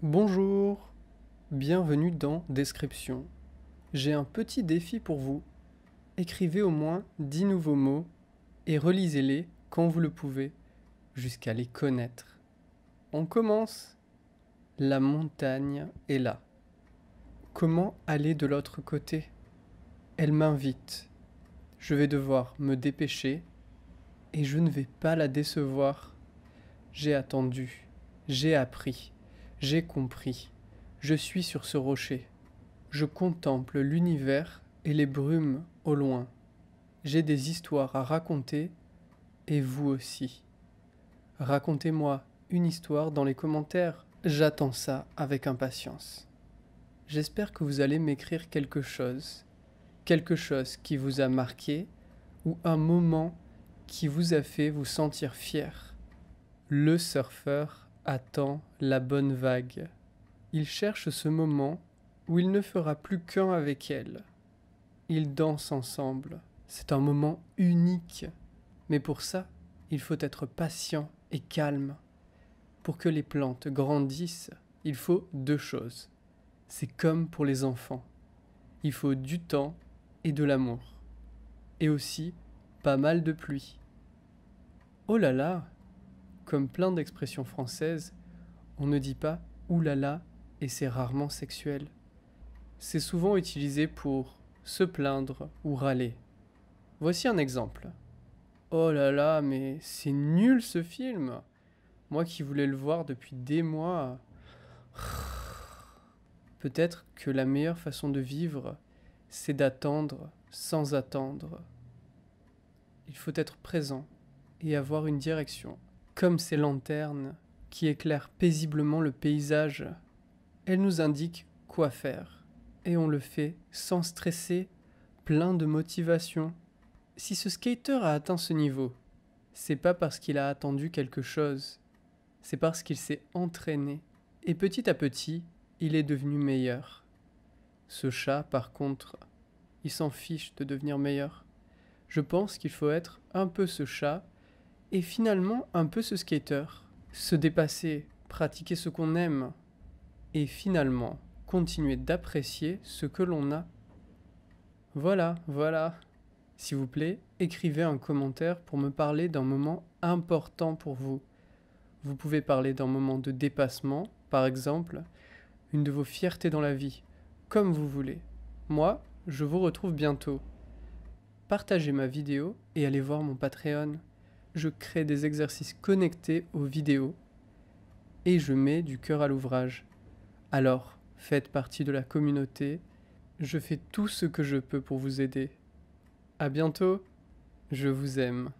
Bonjour, bienvenue dans Description. J'ai un petit défi pour vous. Écrivez au moins 10 nouveaux mots et relisez-les quand vous le pouvez, jusqu'à les connaître. On commence La montagne est là. Comment aller de l'autre côté Elle m'invite. Je vais devoir me dépêcher et je ne vais pas la décevoir. J'ai attendu, j'ai appris j'ai compris. Je suis sur ce rocher. Je contemple l'univers et les brumes au loin. J'ai des histoires à raconter, et vous aussi. Racontez-moi une histoire dans les commentaires. J'attends ça avec impatience. J'espère que vous allez m'écrire quelque chose, quelque chose qui vous a marqué ou un moment qui vous a fait vous sentir fier. Le surfeur attend la bonne vague. Il cherche ce moment où il ne fera plus qu'un avec elle. Ils dansent ensemble. C'est un moment unique. Mais pour ça, il faut être patient et calme. Pour que les plantes grandissent, il faut deux choses. C'est comme pour les enfants. Il faut du temps et de l'amour. Et aussi pas mal de pluie. Oh là là, comme plein d'expressions françaises, on ne dit pas oulala et c'est rarement sexuel. C'est souvent utilisé pour se plaindre ou râler. Voici un exemple. Oh là là, mais c'est nul ce film Moi qui voulais le voir depuis des mois. Peut-être que la meilleure façon de vivre, c'est d'attendre sans attendre. Il faut être présent et avoir une direction. Comme ces lanternes qui éclairent paisiblement le paysage, elles nous indiquent quoi faire. Et on le fait sans stresser, plein de motivation. Si ce skater a atteint ce niveau, c'est pas parce qu'il a attendu quelque chose, c'est parce qu'il s'est entraîné. Et petit à petit, il est devenu meilleur. Ce chat, par contre, il s'en fiche de devenir meilleur. Je pense qu'il faut être un peu ce chat et finalement un peu ce skater. Se dépasser, pratiquer ce qu'on aime et finalement continuer d'apprécier ce que l'on a. Voilà, voilà. S'il vous plaît, écrivez un commentaire pour me parler d'un moment important pour vous. Vous pouvez parler d'un moment de dépassement, par exemple, une de vos fiertés dans la vie, comme vous voulez. Moi, je vous retrouve bientôt. Partagez ma vidéo et allez voir mon Patreon je crée des exercices connectés aux vidéos et je mets du cœur à l'ouvrage. Alors, faites partie de la communauté, je fais tout ce que je peux pour vous aider. À bientôt, je vous aime.